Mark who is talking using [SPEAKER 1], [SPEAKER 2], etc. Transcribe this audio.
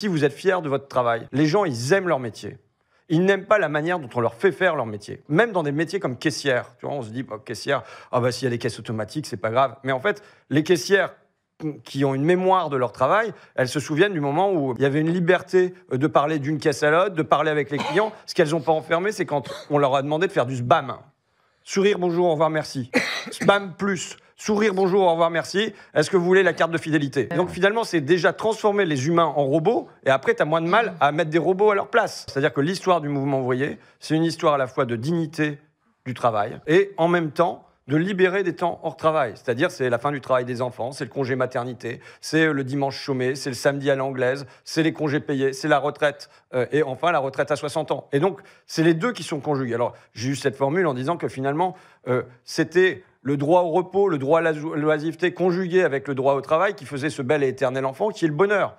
[SPEAKER 1] Si vous êtes fier de votre travail, les gens, ils aiment leur métier. Ils n'aiment pas la manière dont on leur fait faire leur métier. Même dans des métiers comme caissière. Tu vois, on se dit, bah, caissière, ah bah, s'il y a des caisses automatiques, c'est pas grave. Mais en fait, les caissières qui ont une mémoire de leur travail, elles se souviennent du moment où il y avait une liberté euh, de parler d'une caisse à l'autre, de parler avec les clients. Ce qu'elles n'ont pas enfermé, c'est quand on leur a demandé de faire du SBAM. Sourire, bonjour, au revoir, merci spam plus. Sourire, bonjour, au revoir, merci. Est-ce que vous voulez la carte de fidélité euh. Donc finalement, c'est déjà transformer les humains en robots, et après, tu as moins de mal à mettre des robots à leur place. C'est-à-dire que l'histoire du mouvement ouvrier, c'est une histoire à la fois de dignité du travail, et en même temps, de libérer des temps hors travail. C'est-à-dire, c'est la fin du travail des enfants, c'est le congé maternité, c'est euh, le dimanche chômé, c'est le samedi à l'anglaise, c'est les congés payés, c'est la retraite, euh, et enfin la retraite à 60 ans. Et donc, c'est les deux qui sont conjugués. Alors, j'ai eu cette formule en disant que finalement, c'était le droit au repos, le droit à l'oisiveté conjugué avec le droit au travail qui faisait ce bel et éternel enfant qui est le bonheur.